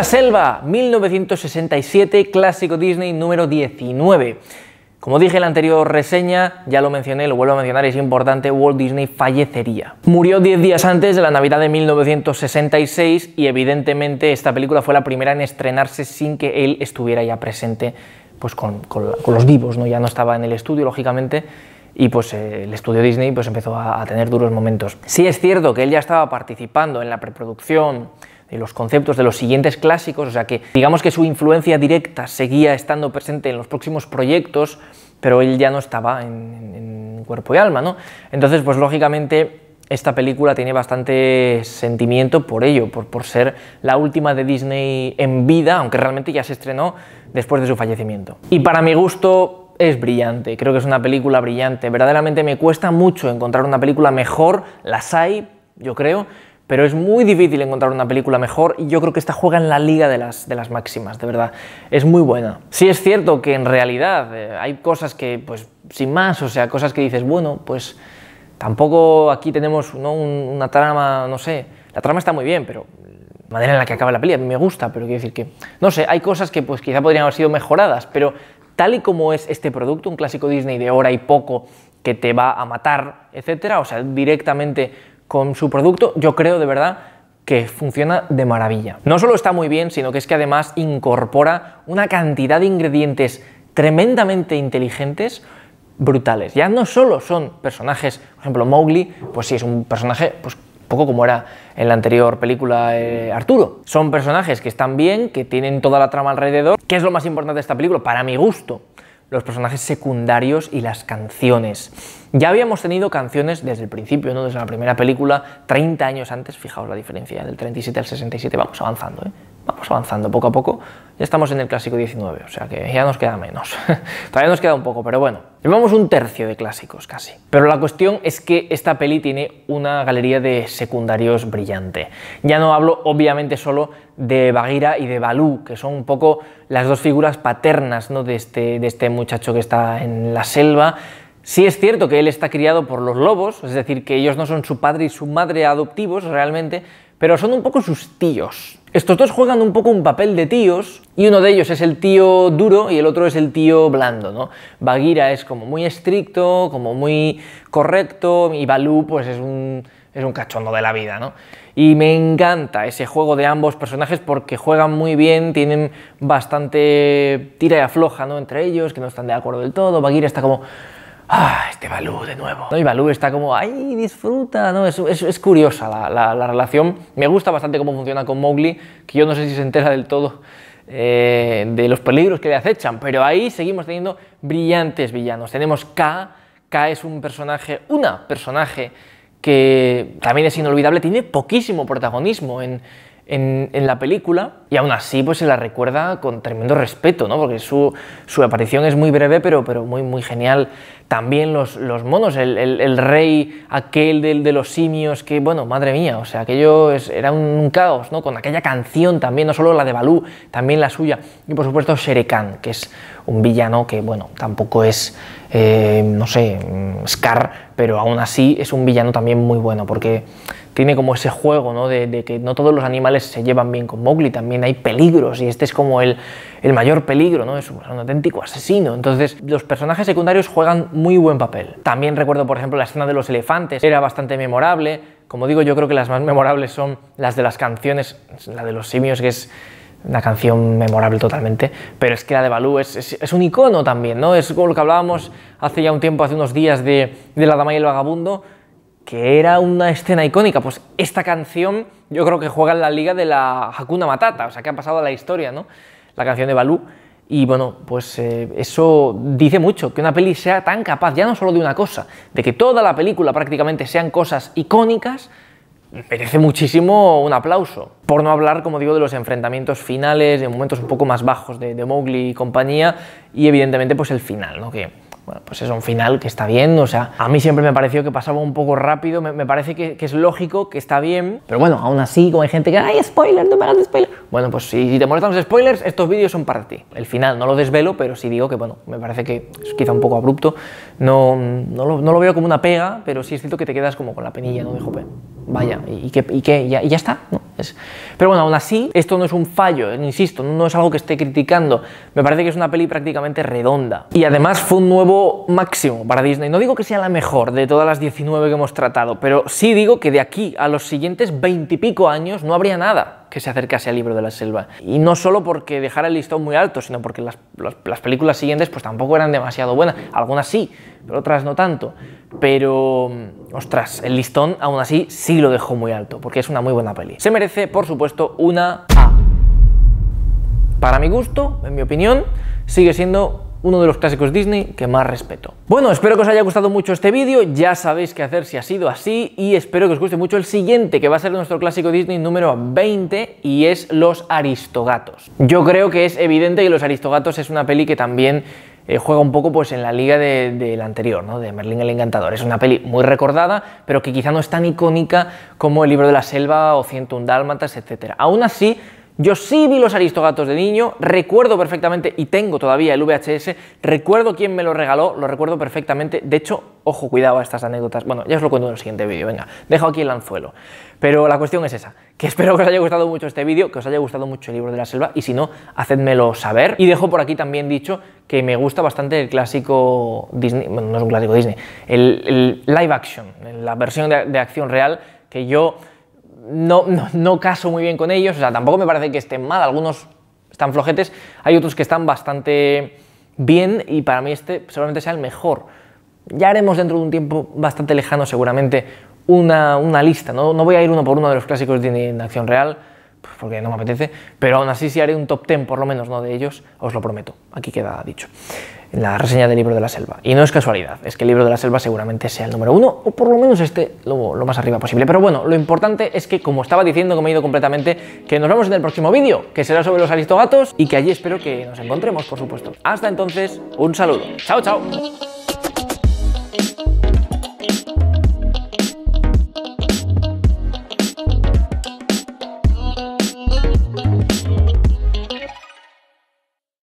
la selva, 1967, clásico Disney número 19. Como dije en la anterior reseña, ya lo mencioné, lo vuelvo a mencionar, es importante, Walt Disney fallecería. Murió 10 días antes de la Navidad de 1966 y evidentemente esta película fue la primera en estrenarse sin que él estuviera ya presente pues con, los vivos, ¿no? ya no estaba en el estudio, lógicamente, y pues eh, el estudio Disney pues empezó a, a tener duros momentos. Sí es cierto que él ya estaba participando en la preproducción, de los conceptos de los siguientes clásicos, o sea que digamos que su influencia directa seguía estando presente en los próximos proyectos, pero él ya no estaba en, cuerpo y alma, ¿no? Entonces, pues lógicamente esta película tiene bastante sentimiento por ello, por, por, ser la última de Disney en vida, aunque realmente ya se estrenó después de su fallecimiento. Y para mi gusto es brillante, creo que es una película brillante. Verdaderamente me cuesta mucho encontrar una película mejor, las hay, yo creo, pero es muy difícil encontrar una película mejor y yo creo que esta juega en la liga de las, de las máximas, de verdad. Es muy buena. Sí es cierto que en realidad eh, hay cosas que, pues, sin más, o sea, cosas que dices, bueno, pues tampoco aquí tenemos una trama, no sé, la trama está muy bien, pero la manera en la que acaba la peli me gusta, pero quiero decir que, no sé, hay cosas que pues quizá podrían haber sido mejoradas, pero tal y como es este producto, un clásico Disney de hora y poco, que te va a matar, etcétera, o sea, directamente con su producto, yo creo de verdad que funciona de maravilla. No solo está muy bien, sino que es que además incorpora una cantidad de ingredientes tremendamente inteligentes brutales. Ya no solo son personajes, por ejemplo, Mowgli, pues sí, es un personaje pues, poco como era en la anterior película eh, Arturo. Son personajes que están bien, que tienen toda la trama alrededor. ¿Qué es lo más importante de esta película? Para mi gusto, los personajes secundarios y las canciones. Ya habíamos tenido canciones desde el principio, ¿no? desde la primera película, 30 años antes, fijaos la diferencia, del 37 al 67, vamos avanzando, ¿eh? vamos avanzando poco a poco. Ya estamos en el clásico 19, o sea que ya nos queda menos. Todavía nos queda un poco, pero bueno. Llevamos un tercio de clásicos casi. Pero la cuestión es que esta peli tiene una galería de secundarios brillante. Ya no hablo obviamente solo de Bagheera y de Balú, que son un poco las dos figuras paternas ¿no? de, este, de este muchacho que está en la selva, Sí es cierto que él está criado por los lobos, es decir, que ellos no son su padre y su madre adoptivos realmente, pero son un poco sus tíos. Estos dos juegan un poco un papel de tíos, y uno de ellos es el tío duro y el otro es el tío blando, ¿no? Bagheera es como muy estricto, como muy correcto, y Balú pues es un, es un cachondo de la vida, ¿no? Y me encanta ese juego de ambos personajes porque juegan muy bien, tienen bastante tira y afloja, ¿no? Entre ellos, que no están de acuerdo del todo, Bagheera está como ah, este Balú de nuevo. ¿no? Y Balú está como, ay, disfruta, ¿no? Es, curiosa la, relación. Me gusta bastante cómo funciona con Mowgli, que yo no sé si se entera del todo eh, de los peligros que le acechan, pero ahí seguimos teniendo brillantes villanos. Tenemos K, K es un personaje, una personaje que también es inolvidable, tiene poquísimo protagonismo en, la película y aún así pues se la recuerda con tremendo respeto, ¿no? porque su, aparición es muy breve pero, pero muy, muy genial también los, los monos, el, rey aquel de, de, los simios, que bueno, madre mía, o sea, aquello era un, caos, ¿no? Con aquella canción también, no solo la de Balú, también la suya, y por supuesto Shere Khan, que es un villano que bueno, tampoco es, eh, no sé, mm, Scar, pero aún así es un villano también muy bueno, porque tiene como ese juego, ¿no? De, que no todos los animales se llevan bien con Mowgli, también hay peligros y este es como el, el mayor peligro, ¿no? es un auténtico asesino. Entonces, los personajes secundarios juegan muy buen papel. También recuerdo, por ejemplo, la escena de los elefantes, era bastante memorable. Como digo, yo creo que las más memorables son las de las canciones, la de los simios, que es una canción memorable totalmente, pero es que la de Balú es, un icono también, ¿no? Es como lo que hablábamos hace ya un tiempo, hace unos días, de, de La Dama y el Vagabundo, que era una escena icónica. Pues esta canción yo creo que juega en la liga de la Hakuna Matata, o sea, que ha pasado a la historia, ¿no? La canción de Balú y bueno, pues eh, eso dice mucho, que una peli sea tan capaz, ya no solo de una cosa, de que toda la película prácticamente sean cosas icónicas, merece muchísimo un aplauso. Por no hablar, como digo, de los enfrentamientos finales, de momentos un poco más bajos de, Mowgli y compañía, y evidentemente pues el final, ¿no? Que, bueno, pues es un final que está bien, o sea, a mí siempre me pareció que pasaba un poco rápido, me, parece que, es lógico, que está bien, pero bueno, aún así, como hay gente que, ¡ay, spoiler, no me hagas spoiler! Bueno, pues si te molestan los spoilers, estos vídeos son para ti. El final no lo desvelo, pero sí digo que, bueno, me parece que es quizá un poco abrupto. No, no, lo, veo como una pega, pero sí es cierto que te quedas como con la penilla, ¿no? De jope, vaya, y, qué? y qué ya, ya está, Es... Pero bueno, aún así, esto no es un fallo, eh, insisto, no es algo que esté criticando. Me parece que es una peli prácticamente redonda. Y además fue un nuevo máximo para Disney. No digo que sea la mejor de todas las 19 que hemos tratado, pero sí digo que de aquí a los siguientes 20 y pico años no habría nada que se acercase al libro de la selva. Y no solo porque dejara el listón muy alto, sino porque las, películas siguientes pues tampoco eran demasiado buenas. Algunas sí, pero otras no tanto. Pero, mm, ostras, el listón aún así sí lo dejó muy alto, porque es una muy buena peli. Se merece, por supuesto, una A. Para mi gusto, en mi opinión, sigue siendo uno de los clásicos Disney que más respeto. Bueno, espero que os haya gustado mucho este vídeo, ya sabéis qué hacer si ha sido así y espero que os guste mucho el siguiente, que va a ser nuestro clásico Disney número 20 y es Los Aristogatos. Yo creo que es evidente que Los Aristogatos es una peli que también eh, juega un poco pues en la liga del anterior, ¿no? de Merlín el Encantador. Es una peli muy recordada, pero que quizá no es tan icónica como El libro de la selva o Ciento un dálmatas, etc. Aún así, yo sí vi los Aristogatos de niño, recuerdo perfectamente, y tengo todavía el VHS, recuerdo quién me lo regaló, lo recuerdo perfectamente. De hecho, ojo, cuidado a estas anécdotas. Bueno, ya os lo cuento en el siguiente vídeo, venga, dejo aquí el anzuelo. Pero la cuestión es esa, que espero que os haya gustado mucho este vídeo, que os haya gustado mucho el libro de la selva, y si no, hacedmelo saber. Y dejo por aquí también dicho que me gusta bastante el clásico Disney, bueno, no es un clásico Disney, el, live action, la versión de acción real, que yo no, no, caso muy bien con ellos, o sea, tampoco me parece que estén mal, algunos están flojetes, hay otros que están bastante bien y para mí este seguramente sea el mejor. Ya haremos dentro de un tiempo bastante lejano seguramente una, lista, ¿no? voy a ir uno por uno de los clásicos de, acción real, pues, porque no me apetece, pero aún así si haré un top 10 por lo menos ¿no? de ellos, os lo prometo, aquí queda dicho la reseña del libro de la selva. Y no es casualidad, es que el libro de la selva seguramente sea el número uno, o por lo menos este, lo, lo, más arriba posible. Pero bueno, lo importante es que, como estaba diciendo, que me he ido completamente, que nos vemos en el próximo vídeo, que será sobre los aristogatos, y que allí espero que nos encontremos, por supuesto. Hasta entonces, un saludo. Chao, chao.